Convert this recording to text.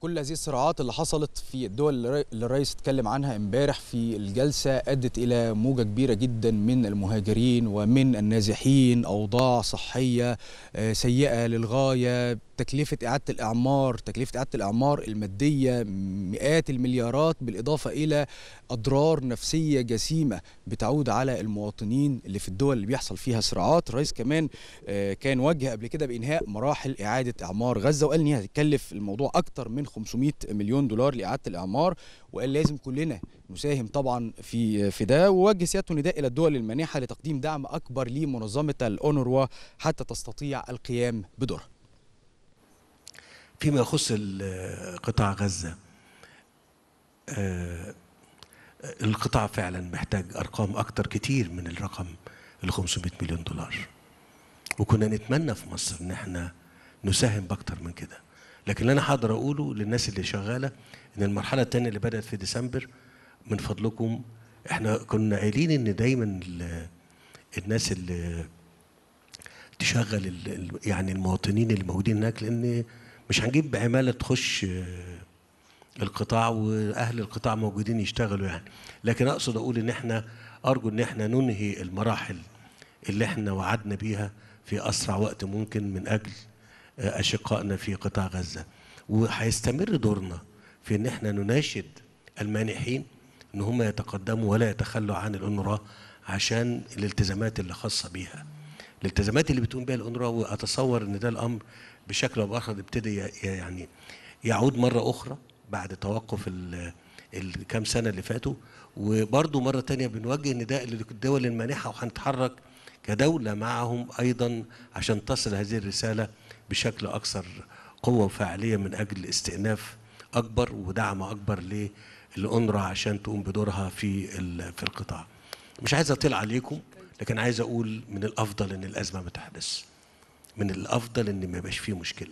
كل هذه الصراعات اللي حصلت في الدول اللي الرئيس اتكلم عنها امبارح في الجلسه ادت الى موجه كبيره جدا من المهاجرين ومن النازحين اوضاع صحيه آه، سيئه للغايه تكلفه اعاده الاعمار تكلفه اعاده الاعمار الماديه مئات المليارات بالاضافه الى اضرار نفسيه جسيمه بتعود على المواطنين اللي في الدول اللي بيحصل فيها صراعات الرئيس كمان آه، كان وجه قبل كده بانهاء مراحل اعاده اعمار غزه وقال ان هي هتكلف الموضوع اكتر من 500 مليون دولار لاعاده الاعمار وقال لازم كلنا نساهم طبعا في في ده ووجه سيادته نداء الى الدول المانحه لتقديم دعم اكبر لمنظمه الاونروا حتى تستطيع القيام بدورها. فيما يخص قطاع غزه آه، القطاع فعلا محتاج ارقام اكتر كتير من الرقم ال 500 مليون دولار وكنا نتمنى في مصر ان احنا نساهم باكتر من كده لكن اللي انا حاضر اقوله للناس اللي شغاله ان المرحله الثانيه اللي بدات في ديسمبر من فضلكم احنا كنا قايلين ان دايما الناس اللي تشغل يعني المواطنين اللي موجودين هناك لان مش هنجيب عماله تخش القطاع واهل القطاع موجودين يشتغلوا يعني لكن اقصد اقول ان احنا ارجو ان احنا ننهي المراحل اللي احنا وعدنا بيها في اسرع وقت ممكن من اجل أشقائنا في قطاع غزة وهيستمر دورنا في ان احنا نناشد المانحين ان هم يتقدموا ولا يتخلوا عن الانروا عشان الالتزامات اللي خاصه بيها الالتزامات اللي بتقوم بها الانروا واتصور ان ده الامر بشكل او باخر ابتدى يعني يعود مره اخرى بعد توقف الكام سنه اللي فاتوا وبرضه مره تانية بنوجه ان ده للدول المانحه وهنتحرك كدولة معهم أيضا عشان تصل هذه الرسالة بشكل أكثر قوة وفاعلية من أجل استئناف أكبر ودعم أكبر للأنرة عشان تقوم بدورها في في القطاع. مش عايز أطيل عليكم لكن عايز أقول من الأفضل إن الأزمة ما تحدث. من الأفضل إن ما يبقاش فيه مشكلة.